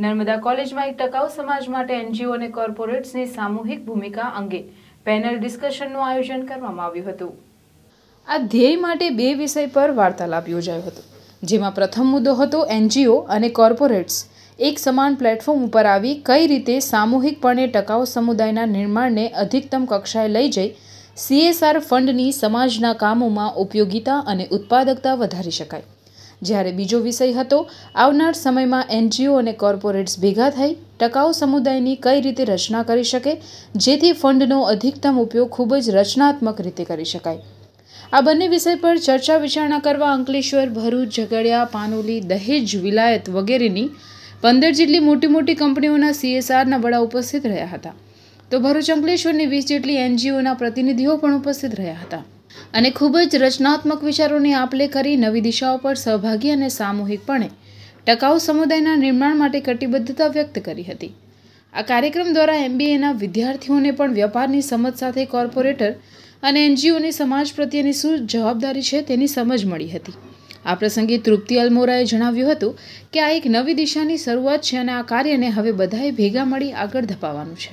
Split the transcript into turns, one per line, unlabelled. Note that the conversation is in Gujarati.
નર્મદા કોલેજમાં એક ટકાઉ સમાજ માટે એનજીઓ અને કોર્પોરેટ્સની સામૂહિક ભૂમિકા અંગે પેનલ ડિસ્કશનનું આયોજન કરવામાં આવ્યું હતું આ ધ્યેય માટે બે વિષય પર વાર્તાલાપ યોજાયો હતો જેમાં પ્રથમ મુદ્દો હતો એનજીઓ અને કોર્પોરેટ્સ એક સમાન પ્લેટફોર્મ ઉપર આવી કઈ રીતે સામૂહિકપણે ટકાઉ સમુદાયના નિર્માણને અધિકતમ કક્ષાએ લઈ જઈ સીએસઆર ફંડની સમાજના કામોમાં ઉપયોગિતા અને ઉત્પાદકતા વધારી શકાય જ્યારે બીજો વિષય હતો આવનાર સમયમાં એનજીઓ અને કોર્પોરેટ્સ ભેગા થઈ ટકાઉ સમુદાયની કઈ રીતે રચના કરી શકે જેથી ફંડનો અધિકતમ ઉપયોગ ખૂબ જ રચનાત્મક રીતે કરી શકાય આ બંને વિષય પર ચર્ચા વિચારણા કરવા અંકલેશ્વર ભરૂચ ઝઘડિયા પાનોલી દહેજ વિલાયત વગેરેની પંદર જેટલી મોટી મોટી કંપનીઓના સીએસઆરના વડા ઉપસ્થિત રહ્યા હતા તો ભરૂચ અંકલેશ્વરની વીસ જેટલી એનજીઓના પ્રતિનિધિઓ પણ ઉપસ્થિત રહ્યા હતા અને ખૂબ જ રચનાત્મક વિચારોની આપ લે કરી નવી દિશાઓ પર સહભાગી અને સામૂહિકપણે ટકાઉ સમુદાયના નિર્માણ માટે કટિબદ્ધતા વ્યક્ત કરી હતી આ કાર્યક્રમ દ્વારા એમબીએના વિદ્યાર્થીઓને પણ વ્યાપારની સમજ સાથે કોર્પોરેટર અને એનજીઓની સમાજ પ્રત્યેની શું જવાબદારી છે તેની સમજ મળી હતી આ પ્રસંગે તૃપ્તિ અલમોરાએ જણાવ્યું હતું કે આ એક નવી દિશાની શરૂઆત છે અને આ કાર્યને હવે બધાએ ભેગા મળી આગળ ધપાવવાનું છે